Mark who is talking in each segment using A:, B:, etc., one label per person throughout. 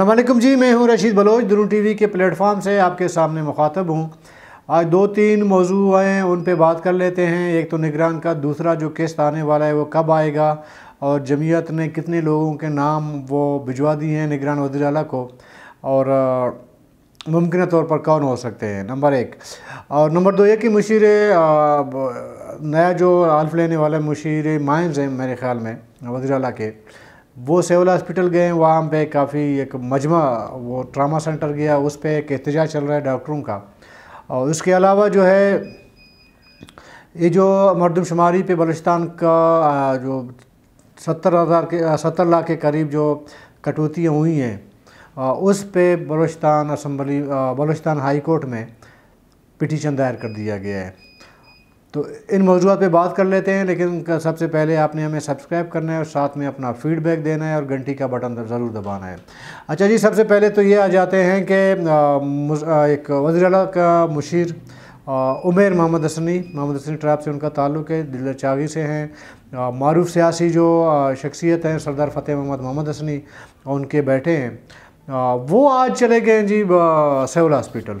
A: अल्लाम जी मैं हूँ रशीद बलोच दुरू वी के प्लेटफॉर्म से आपके सामने मुखातब हूँ आज दो तीन मौजू हैं उन पर बात कर लेते हैं एक तो निगरान का दूसरा जो किस्त आने वाला है वो कब आएगा और जमीयत ने कितने लोगों के नाम वो भिजवा दिए हैं निगरान वजी अला को और मुमकिन तौर पर कौन हो सकते हैं नंबर एक और नंबर दो ये कि मशीर नया जो आल्फ लेने वाला मशीर माइंस हैं मेरे ख्याल में वजी अला के वो सेवल हॉस्पिटल गए वहाँ पे काफ़ी एक मजमा वो ट्रामा सेंटर गया उस पर एक एहतजा चल रहा है डॉक्टरों का और उसके अलावा जो है ये जो मरदमशुमारी पे बलुचस्तान का जो सत्तर हज़ार के सत्तर लाख के करीब जो कटौतियाँ हुई हैं उस पर Balochistan assembly Balochistan high court में पिटीशन दायर कर दिया गया है तो इन मौजूद पे बात कर लेते हैं लेकिन सबसे पहले आपने हमें सब्सक्राइब करना है और साथ में अपना फीडबैक देना है और घंटी का बटन ज़रूर दबाना है अच्छा जी सबसे पहले तो ये आ जाते हैं कि एक वजी का मुशीर उमेर मोहम्मद हसनी मोहम्मद हसनी ट्रैप से उनका ताल्लुक़ है दिल्ली चावी से हैं मरूफ सियासी जो शख्सियत हैं सरदार फ़तेह मोहम्मद मोहम्मद हसनी उनके बैठे हैं वो आज चले गए जी सेवल हॉस्पिटल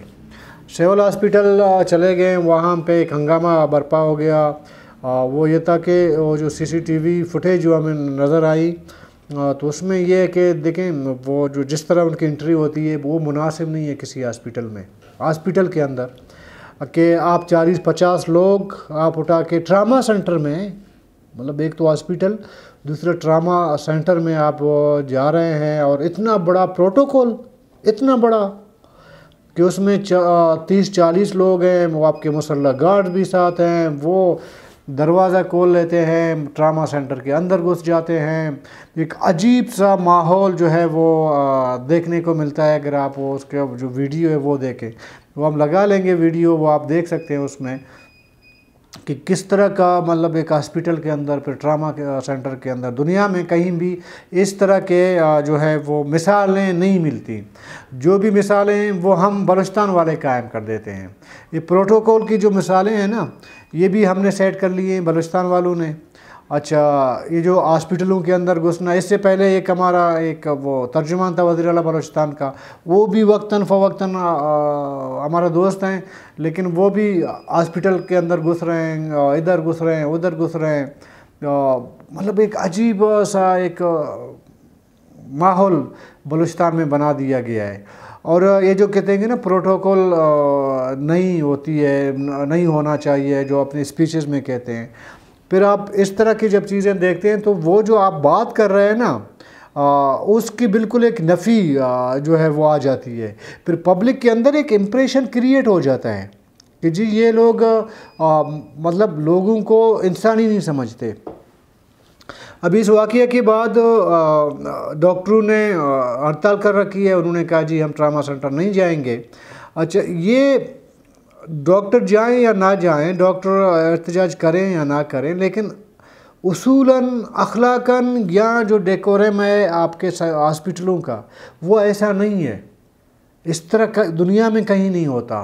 A: सिविल हॉस्पिटल चले गए वहाँ पे एक हंगामा बर्पा हो गया आ, वो ये था कि वो जो सीसीटीवी फुटेज जो हमें नज़र आई आ, तो उसमें ये है कि देखें वो जो जिस तरह उनकी इंट्री होती है वो मुनासिब नहीं है किसी हॉस्पिटल में हॉस्पिटल के अंदर कि आप चालीस पचास लोग आप उठा के ट्रामा सेंटर में मतलब एक तो हॉस्पिटल दूसरा ट्रामा सेंटर में आप जा रहे हैं और इतना बड़ा प्रोटोकॉल इतना बड़ा कि उसमें चा, तीस चालीस लोग हैं वो आपके मुसल्ला गार्ड भी साथ हैं वो दरवाज़ा खोल लेते हैं ट्रामा सेंटर के अंदर घुस जाते हैं एक अजीब सा माहौल जो है वो देखने को मिलता है अगर आप वो उसके जो वीडियो है वो देखें वो हम लगा लेंगे वीडियो वो आप देख सकते हैं उसमें कि किस तरह का मतलब एक हॉस्पिटल के अंदर फिर ट्रामा के सेंटर के अंदर दुनिया में कहीं भी इस तरह के जो है वो मिसालें नहीं मिलती जो भी मिसालें वो हम बलुस्तान वाले कायम कर देते हैं ये प्रोटोकॉल की जो मिसालें हैं ना ये भी हमने सेट कर लिए हैं बलुस्तान वालों ने अच्छा ये जो हॉस्पिटलों के अंदर घुसना इससे पहले एक हमारा एक वो तर्जुमान था वजी अला बलोचिस्तान का वो भी वक्ता फ़वक्ता हमारा दोस्त हैं लेकिन वो भी हॉस्पिटल के अंदर घुस रहे हैं इधर घुस रहे हैं उधर घुस रहे हैं मतलब एक अजीब सा एक माहौल बलोचिस्तान में बना दिया गया है और ये जो कहते हैं ना प्रोटोकॉल नहीं होती है नहीं होना चाहिए जो अपने स्पीचेस में कहते हैं फिर आप इस तरह की जब चीज़ें देखते हैं तो वो जो आप बात कर रहे हैं ना आ, उसकी बिल्कुल एक नफ़ी जो है वो आ जाती है फिर पब्लिक के अंदर एक इम्प्रेशन क्रिएट हो जाता है कि जी ये लोग आ, मतलब लोगों को इंसान ही नहीं समझते अभी इस वाक़े के बाद डॉक्टरों ने हड़ताल कर रखी है उन्होंने कहा जी हम ट्रामा सेंटर नहीं जाएंगे अच्छा ये डॉक्टर जाएं या ना जाएं डॉक्टर एहतजाज करें या ना करें लेकिन उसूलन अखलाकन या जो डेकोरम है आपके हॉस्पिटलों का वो ऐसा नहीं है इस तरह का दुनिया में कहीं नहीं होता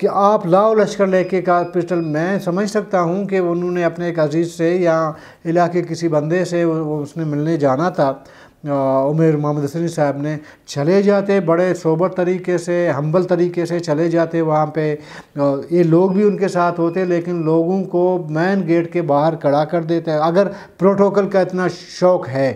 A: कि आप लाओ लश्कर लेके का हॉस्पिटल मैं समझ सकता हूँ कि उन्होंने अपने एक अजीज़ से या इलाके किसी बंदे से वो उसने मिलने जाना था उमेर मोहम्मद हसनी साहब ने चले जाते बड़े सोबर तरीके से हम्बल तरीके से चले जाते वहाँ पे ये लोग भी उनके साथ होते लेकिन लोगों को मैन गेट के बाहर खड़ा कर देते हैं अगर प्रोटोकॉल का इतना शौक़ है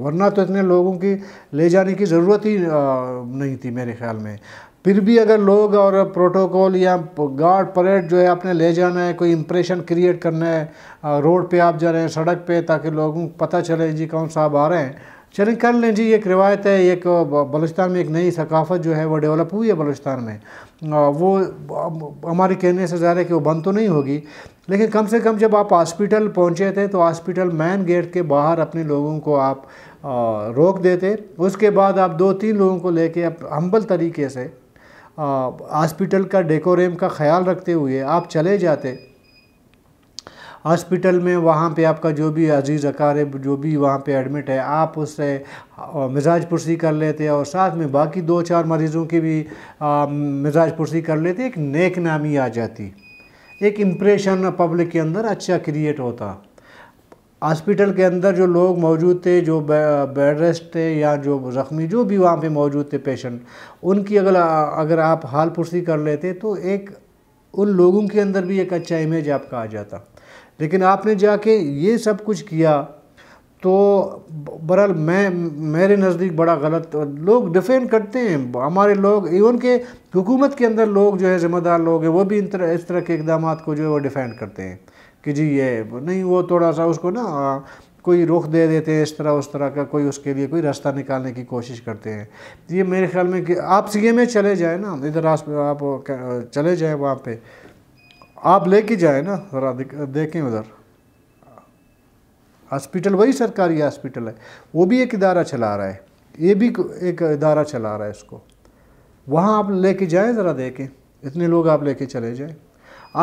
A: वरना तो इतने लोगों की ले जाने की ज़रूरत ही नहीं थी मेरे ख्याल में फिर भी अगर लोग और प्रोटोकॉल या गार्ड परेड जो है आपने ले जाना है कोई इम्प्रेशन क्रिएट करना है रोड पे आप जा रहे हैं सड़क पे ताकि लोगों को पता चले जी कौन साहब आ रहे हैं चलें कर लें जी एक रिवायत है एक बलूचिस्तान में एक नई सकाफ़त जो है वो डेवलप हुई है बलूचिस्तान में वो हमारे कहने से ज़्यादा कि वो बंद तो नहीं होगी लेकिन कम से कम जब आप हॉस्पिटल पहुँचे थे तो हॉस्पिटल मैन गेट के बाहर अपने लोगों को आप रोक देते उसके बाद आप दो तीन लोगों को लेके आप हम्बल तरीके से हॉस्पिटल का डेकोरेम का ख्याल रखते हुए आप चले जाते हॉस्पिटल में वहाँ पे आपका जो भी अजीज़ अकारब जो भी वहाँ पे एडमिट है आप उससे मिजाज पुरसी कर लेते हैं और साथ में बाकी दो चार मरीज़ों की भी मिजाज पुरसी कर लेते एक नेक नामी आ जाती एक इम्प्रेशन पब्लिक के अंदर अच्छा क्रिएट होता हॉस्पिटल के अंदर जो लोग मौजूद थे जो बेड रेस्ट थे या जो ज़ख्मी जो भी वहाँ पे मौजूद थे पेशेंट उनकी अगर अगर आप हाल पुरसी कर लेते तो एक उन लोगों के अंदर भी एक अच्छा इमेज आपका आ जाता लेकिन आपने जाके ये सब कुछ किया तो बहरहाल मैं मेरे नज़दीक बड़ा गलत लोग डिफेंड करते हैं हमारे लोग इवन के हुकूमत के अंदर लोग जो है ज़िम्मेदार लोग हैं वो भी इन तरह इस तरह के इकदाम को जो है वो डिफेंड करते हैं कि जी ये नहीं वो थोड़ा सा उसको ना कोई रुख दे देते हैं इस तरह उस तरह का कोई उसके लिए कोई रास्ता निकालने की कोशिश करते हैं ये मेरे ख्याल में कि आप सी में चले जाएँ ना इधर आप चले जाएँ वहाँ पर आप लेके जाए ना ज़रा देखें उधर हॉस्पिटल वही सरकारी हॉस्पिटल है वो भी एक इदारा चला रहा है ये भी एक इदारा चला रहा है इसको वहाँ आप लेके जाएँ ज़रा देखें इतने लोग आप लेके चले जाएँ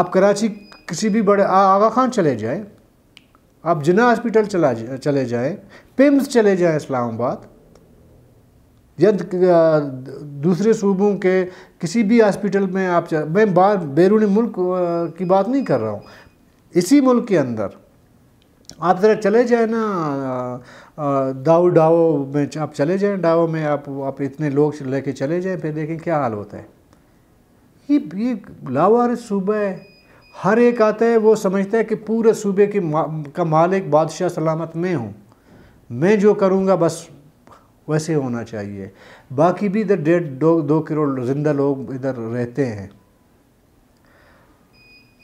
A: आप कराची किसी भी बड़े आ, आगा खान चले जाएँ आप जिना हॉस्पिटल चला चले जाएँ पिम्स चले जाएँ इस्लामाबाद यद दूसरे सूबों के किसी भी हॉस्पिटल में आप मैं बाहर बैरूनी मुल्क की बात नहीं कर रहा हूँ इसी मुल्क के अंदर आप ज़रा चले जाए ना दाऊ डाओ में आप चले जाएँ डाओ में आप आप इतने लोग लेके चले जाएँ फिर देखें क्या हाल होता है ये ये लावार सूबा है हर एक आता है वो समझता है कि पूरे सूबे के मा, का मालिक बादशाह सलामत मैं हूँ मैं जो करूँगा बस वैसे होना चाहिए बाकी भी इधर डेढ़ दो दो करोड़ ज़िंदा लोग इधर रहते हैं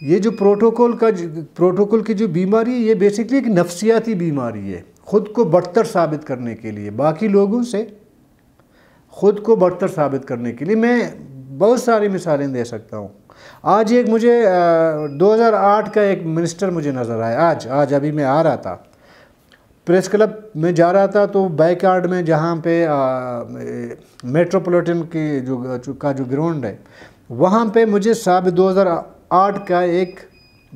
A: ये जो प्रोटोकॉल का प्रोटोकॉल की जो बीमारी है ये बेसिकली एक नफसियाती बीमारी है ख़ुद को बढ़तर साबित करने के लिए बाकी लोगों से ख़ुद को बढ़तर साबित करने के लिए मैं बहुत सारी मिसालें दे सकता हूँ आज एक मुझे हज़ार 2008 का एक मिनिस्टर मुझे नज़र आया आज आज अभी मैं आ रहा था प्रेस क्लब में जा रहा था तो बैक यार्ड में जहाँ पे मेट्रोपॉलिटन की जो का जो ग्राउंड है वहाँ पे मुझे साहब 2008 का एक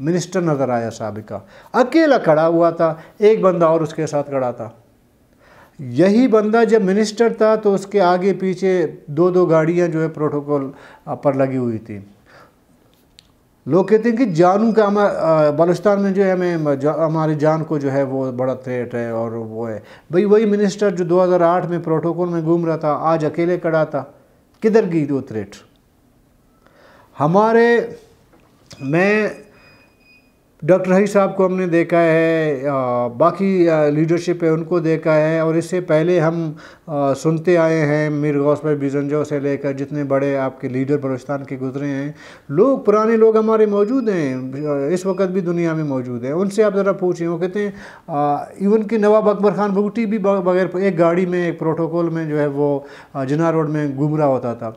A: मिनिस्टर नज़र आया साहब का अकेला खड़ा हुआ था एक बंदा और उसके साथ खड़ा था यही बंदा जब मिनिस्टर था तो उसके आगे पीछे दो दो गाड़ियाँ जो है प्रोटोकॉल पर लगी हुई थी लोग कहते हैं कि जानू का हम बलुस्तान में जो है हमें जा, जान को जो है वो बड़ा थ्रेट है और वो है भाई वही मिनिस्टर जो 2008 में प्रोटोकॉल में घूम रहा था आज अकेले कड़ा था किधर गई वो थ्रेट हमारे मैं डॉक्टर हई साहब को हमने देखा है आ, बाकी लीडरशिप है उनको देखा है और इससे पहले हम आ, सुनते आए हैं मीर गौस भाई बिजनजो से लेकर जितने बड़े आपके लीडर बलोचिस्तान के गुजरे हैं लोग पुराने लोग हमारे मौजूद हैं इस वक्त भी दुनिया में मौजूद हैं उनसे आप ज़रा पूछें वो कहते हैं इवन कि नवाब अकबर ख़ान भुगटी भी बगैर एक गाड़ी में एक प्रोटोकॉल में जो है वो जिना रोड में घूम रहा होता था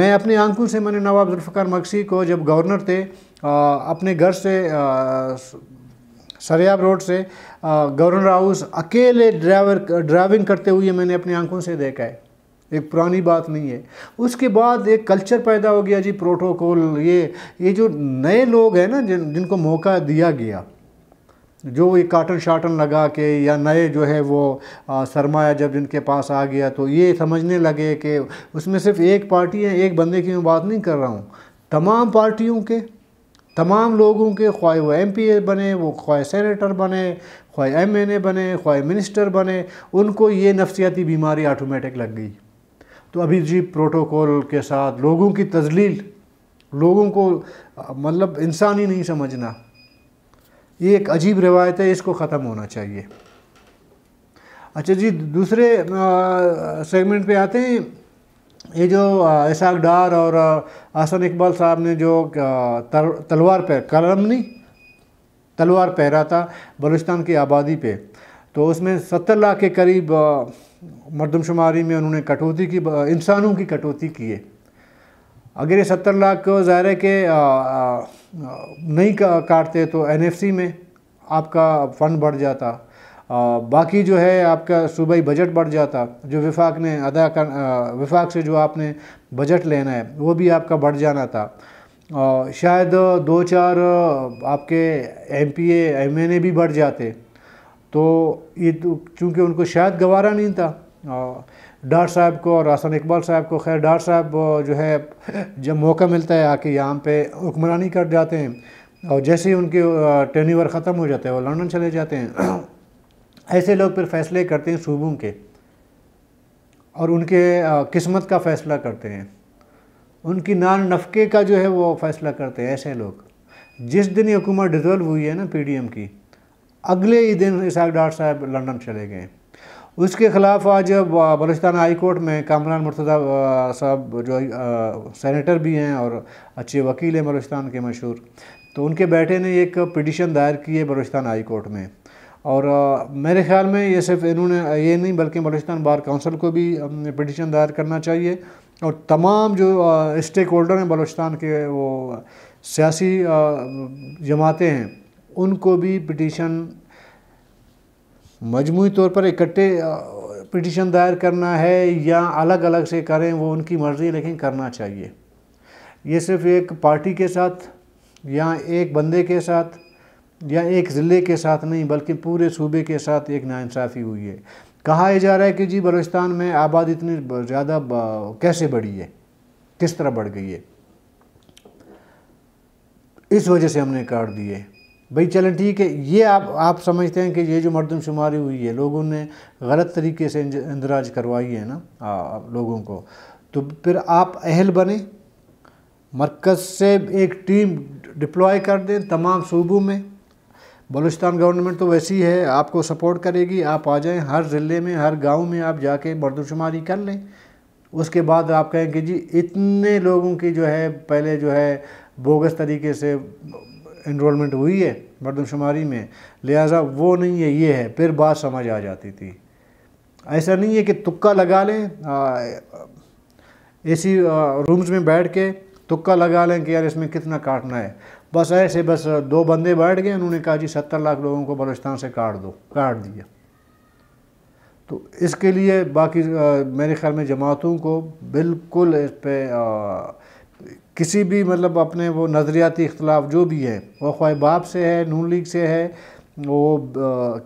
A: मैं अपने आंखों से मैंने नवाब जुल्फ़ार मक्सी को जब गवर्नर थे अपने घर से सरयाब रोड से गवर्नर हाउस अकेले ड्राइवर ड्राइविंग करते हुए मैंने अपनी आंखों से देखा है एक पुरानी बात नहीं है उसके बाद एक कल्चर पैदा हो गया जी प्रोटोकॉल ये ये जो नए लोग हैं ना जिन जिनको मौका दिया गया जो ये काटन शाटन लगा के या नए जो है वो सरमाया जब जिनके पास आ गया तो ये समझने लगे कि उसमें सिर्फ एक पार्टी है एक बंदे की मैं बात नहीं कर रहा हूँ तमाम पार्टियों के तमाम लोगों के ख्वाह वो एम पी ए बने वो ख्वाह सेनेटर बने ख्वाह एम एन ए बने ख्वाह मिनिस्टर बने उनको ये नफसियाती बीमारी आटोमेटिक लग गई तो अभी जी प्रोटोकॉल के साथ लोगों की तजलील लोगों को मतलब इंसान ही नहीं समझना ये एक अजीब रिवायत है इसको ख़त्म होना चाहिए अच्छा जी दूसरे सेगमेंट पे आते हैं ये जो इसाक डार और हसन इकबाल साहब ने जो तलवार पे कलमनी तलवार पहरा था बलूचिस्तान की आबादी पे तो उसमें सत्तर लाख के करीब मरदमशुमारी में उन्होंने कटौती की इंसानों की कटौती की है अगर ये सत्तर लाख को ज़ाहिर है कि नहीं काटते तो एनएफसी में आपका फ़ंड बढ़ जाता बाकी जो है आपका सूबाई बजट बढ़ जाता जो विफाक ने अदा कर विफाक से जो आपने बजट लेना है वो भी आपका बढ़ जाना था आ, शायद दो चार आपके एम पी ए भी बढ़ जाते तो ये तो चूँकि उनको शायद गवारा नहीं था डार साहब को और आसन इकबाल साहब को खैर डार साहब जो है जब मौका मिलता है आके यहाँ पे हुक्मरानी कर जाते हैं और जैसे ही उनके टेनीवर ख़त्म हो जाता है वो लंदन चले जाते हैं ऐसे लोग फिर फैसले करते हैं सूबों के और उनके किस्मत का फ़ैसला करते हैं उनकी नान नफके का जो है वो फ़ैसला करते हैं ऐसे लोग जिस दिन ये हुकूमत डिज़ोल्व हुई है ना पीडीएम की अगले ही दिन इसाक डार साहब लंदन चले गए उसके ख़िलाफ़ आज बलोचिस्तान हाई कोर्ट में कामरान मुर्तदा साहब जो सेनेटर भी हैं और अच्छे वकील हैं बलोचिस्तान के मशहूर तो उनके बेटे ने एक पिटिशन दायर की है बलोचिस्तान हाई कोर्ट में और आ, मेरे ख्याल में ये सिर्फ इन्होंने ये नहीं बल्कि बलोचिस्तान बार काउंसिल को भी पटिशन दायर करना चाहिए और तमाम जो स्टेक होल्डर हैं बलोचिस्तान के वो सियासी जमातें हैं उनको भी पटिशन मजमू तौर पर इकट्ठे पटिशन दायर करना है या अलग अलग से करें वो उनकी मर्ज़ी लेकिन करना चाहिए ये सिर्फ एक पार्टी के साथ या एक बंदे के साथ या एक ज़िले के साथ नहीं बल्कि पूरे सूबे के साथ एक नाानसाफ़ी हुई है कहा जा रहा है कि जी बलोचिस्तान में आबादी इतनी ज़्यादा कैसे बढ़ी है किस तरह बढ़ गई है इस वजह से हमने काट दिए भाई चलें ठीक है ये आप आप समझते हैं कि ये जो मरदमशुमारी हुई है लोगों ने गलत तरीके से इंदराज करवाई है ना आ, लोगों को तो फिर आप अहल बने मरकज़ से एक टीम डिप्लॉय कर दें तमाम सूबों में बलूचिस्तान गवर्नमेंट तो वैसी है आपको सपोर्ट करेगी आप आ जाएं हर ज़िले में हर गांव में आप जाके मर्दमशुमारी कर लें उसके बाद आप कहें कि जी इतने लोगों की जो है पहले जो है बोगस तरीके से इनरोलमेंट हुई है मर्दमशुमारी में लिहाजा वो नहीं है ये है फिर बात समझ आ जाती थी ऐसा नहीं है कि तुक्का लगा लें ए रूम्स में बैठ के तुक्का लगा लें कि यार इसमें कितना काटना है बस ऐसे बस दो बंदे बैठ गए उन्होंने कहा जी सत्तर लाख लोगों को बलोचिस्तान से काट दो काट दिया तो इसके लिए बाकी आ, मेरे ख्याल में जमातों को बिल्कुल इस पर किसी भी मतलब अपने वो नज़रियाती इख्तलाफ जो भी है वह ख्वाह बाप से है नून लीग से है वो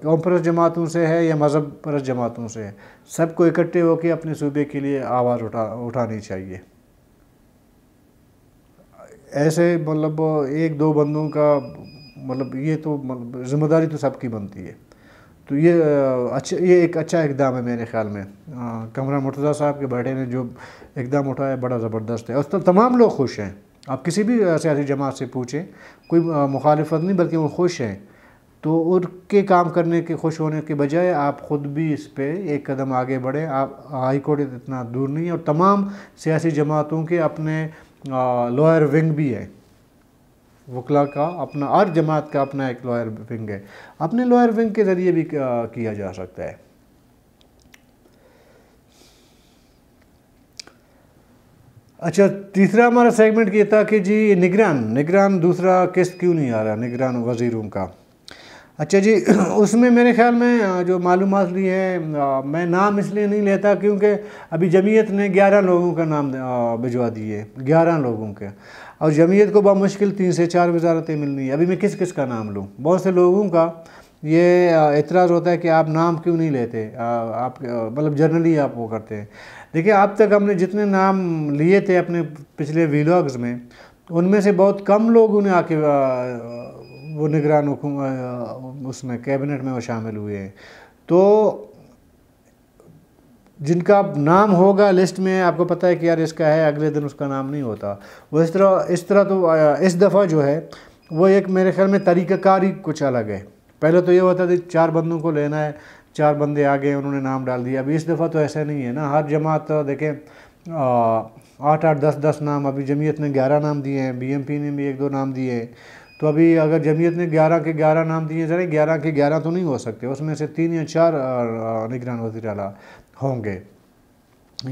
A: कौम जमातों से है या मज़हब परस जमातों से है सबको इकट्ठे होकर अपने सूबे के लिए आवाज़ उठा उठानी चाहिए ऐसे मतलब एक दो बंदों का मतलब ये तो मतलब जिम्मेदारी तो सबकी बनती है तो ये अच्छा ये एक अच्छा इकदाम है मेरे ख्याल में कमरा मुर्तज़ा साहब के बेटे ने जो इकदाम उठाया बड़ा ज़बरदस्त है उस तो तमाम लोग खुश हैं आप किसी भी सियासी जमात से पूछें कोई मुखालफत नहीं बल्कि वो खुश हैं तो उनके काम करने के खुश होने के बजाय आप ख़ुद भी इस पर एक कदम आगे बढ़ें आप हाई कोर्ट इतना दूर नहीं है और तमाम सियासी जमातों के अपने लोअर विंग भी है वकला का अपना हर जमात का अपना एक लोअर विंग है अपने लोअर विंग के ज़रिए भी किया जा सकता है अच्छा तीसरा हमारा सेगमेंट ये था कि जी निगरान निगरान दूसरा किस्त क्यों नहीं आ रहा निगरान वजीरों का अच्छा जी उसमें मेरे ख्याल में जो मालूम ली है मैं नाम इसलिए नहीं लेता क्योंकि अभी जमीयत ने ग्यारह लोगों का नाम भिजवा दिए ग्यारह लोगों के और जमीयत को बहुत मुश्किल तीन से चार वजारतें मिलनी है अभी मैं किस किस का नाम लूँ बहुत से लोगों का ये एतराज़ होता है कि आप नाम क्यों नहीं लेते आप मतलब जर्नली आप वो करते हैं देखिए अब तक हमने जितने नाम लिए थे अपने पिछले वीलॉग्स में उनमें से बहुत कम लोग उन्हें आके वो निगरान उसमें कैबिनेट में वो शामिल हुए हैं तो जिनका नाम होगा लिस्ट में आपको पता है कि यार इसका है अगले दिन उसका नाम नहीं होता वो इस तरह इस तरह तो इस दफ़ा जो है वो एक मेरे ख्याल में तरीक़ाकार ही कुछ अलग है पहले तो ये होता था चार बंदों को लेना है चार बंदे आ गए उन्होंने नाम डाल दिया अभी इस दफ़ा तो ऐसा नहीं है ना हर जमात देखें आठ आठ दस दस नाम अभी जमीयत ने ग्यारह नाम दिए हैं बी ने भी एक दो नाम दिए हैं तो अभी अगर जमीयत ने ग्यारह के ग्यारह नाम दिए जा रहे ग्यारह के ग्यारह तो नहीं हो सकते उसमें से तीन या चार निगरान वजी अला होंगे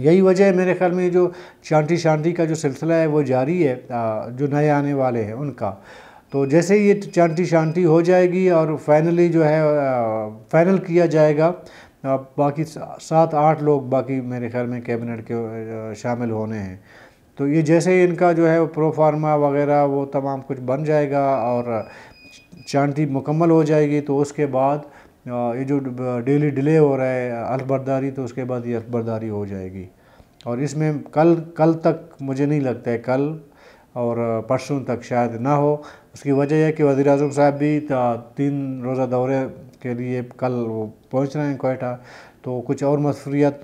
A: यही वजह है मेरे ख्याल में जो शांति शांति का जो सिलसिला है वो जारी है जो नए आने वाले हैं उनका तो जैसे ही ये चांटी शांति हो जाएगी और फाइनली जो है फाइनल किया जाएगा बाकी सात आठ लोग बाकी मेरे ख्याल में कैबिनेट के शामिल होने हैं तो ये जैसे ही इनका जो है प्रोफार्मा वगैरह वो तमाम कुछ बन जाएगा और चांदी मुकम्मल हो जाएगी तो उसके बाद ये जो डेली डिले हो रहा है अलबरदारी तो उसके बाद ये अलबरदारी हो जाएगी और इसमें कल कल तक मुझे नहीं लगता है कल और परसों तक शायद ना हो उसकी वजह यह कि वज़ी अजम साहब भी तीन रोज़ा दौरे के लिए कल वो पहुँच रहे हैं कोयटा तो कुछ और मसरूरियात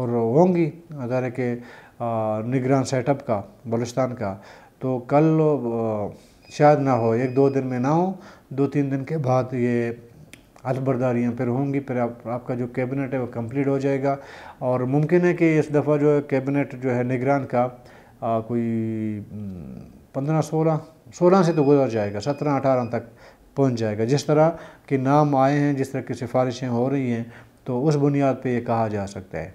A: और होंगी अदारे के निगरान सेटअप का बलुस्तान का तो कल शायद ना हो एक दो दिन में ना हो दो तीन दिन के बाद ये हलफबर्दारियाँ फिर होंगी फिर आप आपका जो कैबिनेट है वो कंप्लीट हो जाएगा और मुमकिन है कि इस दफ़ा जो है कैबिनेट जो है निगरान का आ, कोई पंद्रह सोलह सोलह से तो गुजर जाएगा सत्रह अठारह तक पहुंच जाएगा जिस तरह के नाम आए हैं जिस तरह की सिफारिशें हो रही हैं तो उस बुनियाद पे ये कहा जा सकता है